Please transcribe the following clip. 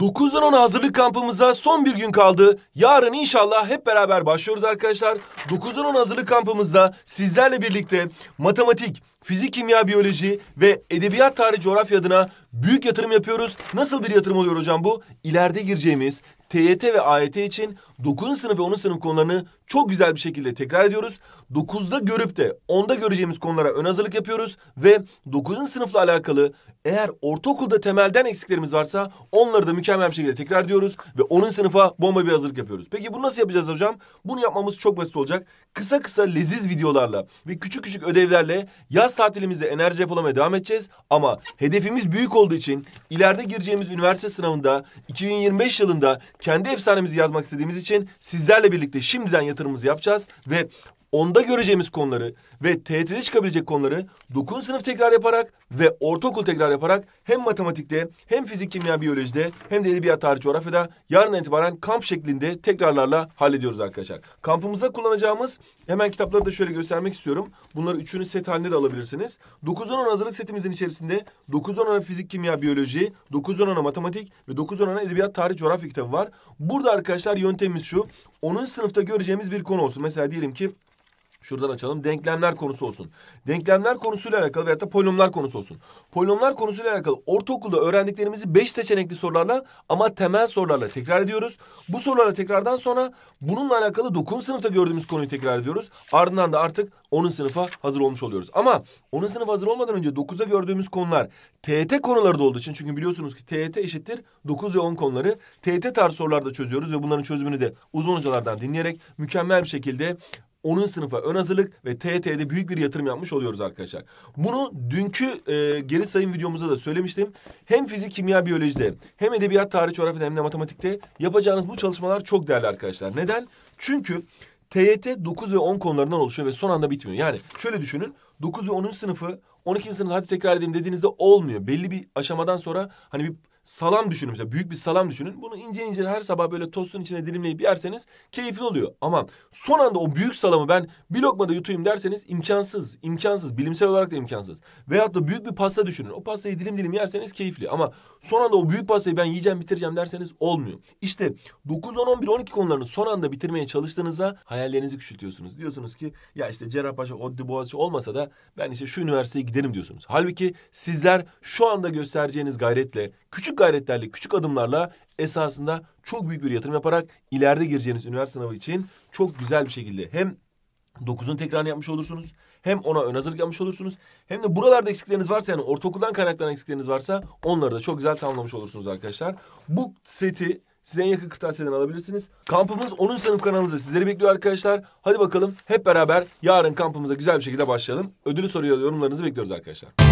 9'dan 10 hazırlık kampımıza son bir gün kaldı. Yarın inşallah hep beraber başlıyoruz arkadaşlar. 9'dan 10 hazırlık kampımızda sizlerle birlikte matematik, fizik, kimya, biyoloji ve edebiyat, tarih, coğrafya adına büyük yatırım yapıyoruz. Nasıl bir yatırım oluyor hocam bu? İleride gireceğimiz TYT ve AYT için 9. sınıf ve 10. sınıf konularını çok güzel bir şekilde tekrar ediyoruz. 9'da görüp de 10'da göreceğimiz konulara ön hazırlık yapıyoruz ve 9. sınıfla alakalı eğer ortaokulda temelden eksiklerimiz varsa onları da mükemmel bir şekilde tekrar diyoruz ve onun sınıfa bomba bir hazırlık yapıyoruz. Peki bunu nasıl yapacağız hocam? Bunu yapmamız çok basit olacak. Kısa kısa leziz videolarla ve küçük küçük ödevlerle yaz tatilimizde enerji depolamaya devam edeceğiz. Ama hedefimiz büyük olduğu için ileride gireceğimiz üniversite sınavında 2025 yılında kendi efsanemizi yazmak istediğimiz için sizlerle birlikte şimdiden yatırımımızı yapacağız ve onda göreceğimiz konuları ve TYT'de çıkabilecek konuları dokun sınıf tekrar yaparak ve ortaokul tekrar yaparak hem matematikte hem fizik, kimya, biyolojide hem de edebiyat, tarih, coğrafyada yarın itibaren kamp şeklinde tekrarlarla hallediyoruz arkadaşlar. Kampımıza kullanacağımız hemen kitapları da şöyle göstermek istiyorum. Bunları üçünü set halinde de alabilirsiniz. 9-10 hazırlık setimizin içerisinde 9-10 ana fizik, kimya, biyoloji, 9-10 ana matematik ve 9-10 ana edebiyat, tarih, coğrafya kitabı var. Burada arkadaşlar yöntemimiz şu. Onun sınıfta göreceğimiz bir konu olsun. Mesela diyelim ki Şuradan açalım. Denklemler konusu olsun. Denklemler konusuyla alakalı veyahut da polinomlar konusu olsun. Polinomlar konusuyla alakalı ortaokulda öğrendiklerimizi beş seçenekli sorularla ama temel sorularla tekrar ediyoruz. Bu sorularla tekrardan sonra bununla alakalı dokuz sınıfta gördüğümüz konuyu tekrar ediyoruz. Ardından da artık onun sınıfa hazır olmuş oluyoruz. Ama onun sınıfa hazır olmadan önce dokuzda gördüğümüz konular TET konuları da olduğu için çünkü biliyorsunuz ki TET eşittir dokuz ve on konuları TET tarz sorularda çözüyoruz ve bunların çözümünü de uzun hocalardan dinleyerek mükemmel bir şekilde onun sınıfa ön hazırlık ve TET'de büyük bir yatırım yapmış oluyoruz arkadaşlar. Bunu dünkü e, geri sayım videomuzda da söylemiştim. Hem fizik, kimya, biyolojide hem edebiyat, tarih, coğrafyada hem de matematikte yapacağınız bu çalışmalar çok değerli arkadaşlar. Neden? Çünkü TET 9 ve 10 konularından oluşuyor ve son anda bitmiyor. Yani şöyle düşünün 9 ve 10. sınıfı 12. sınıfı hadi tekrar edeyim dediğinizde olmuyor. Belli bir aşamadan sonra hani bir salam düşünün mesela büyük bir salam düşünün. Bunu ince ince her sabah böyle tostun içine dilimleyip yerseniz keyifli oluyor. Ama son anda o büyük salamı ben bir lokmada yutayım derseniz imkansız. imkansız bilimsel olarak da imkansız. Veyahut da büyük bir pasta düşünün. O pastayı dilim dilim yerseniz keyifli. Ama son anda o büyük pastayı ben yiyeceğim bitireceğim derseniz olmuyor. İşte 9, 10, 11, 12 konularını son anda bitirmeye çalıştığınızda hayallerinizi küçültüyorsunuz. Diyorsunuz ki ya işte Cerrahpaşa, Oddi Boğaziçi olmasa da ben işte şu üniversiteye giderim diyorsunuz. Halbuki sizler şu anda göstereceğiniz gayretle küçük gayretlerle, küçük adımlarla esasında çok büyük bir yatırım yaparak ileride gireceğiniz üniversite sınavı için çok güzel bir şekilde hem 9'un tekrarını yapmış olursunuz. Hem ona ön hazırlık yapmış olursunuz. Hem de buralarda eksikleriniz varsa yani ortaokuldan kaynaklanan eksikleriniz varsa onları da çok güzel tamamlamış olursunuz arkadaşlar. Bu seti size en yakın kırtasiyeden alabilirsiniz. Kampımız 10. sınıf kanalımızda sizleri bekliyor arkadaşlar. Hadi bakalım hep beraber yarın kampımıza güzel bir şekilde başlayalım. Ödülü soruyor yorumlarınızı bekliyoruz arkadaşlar.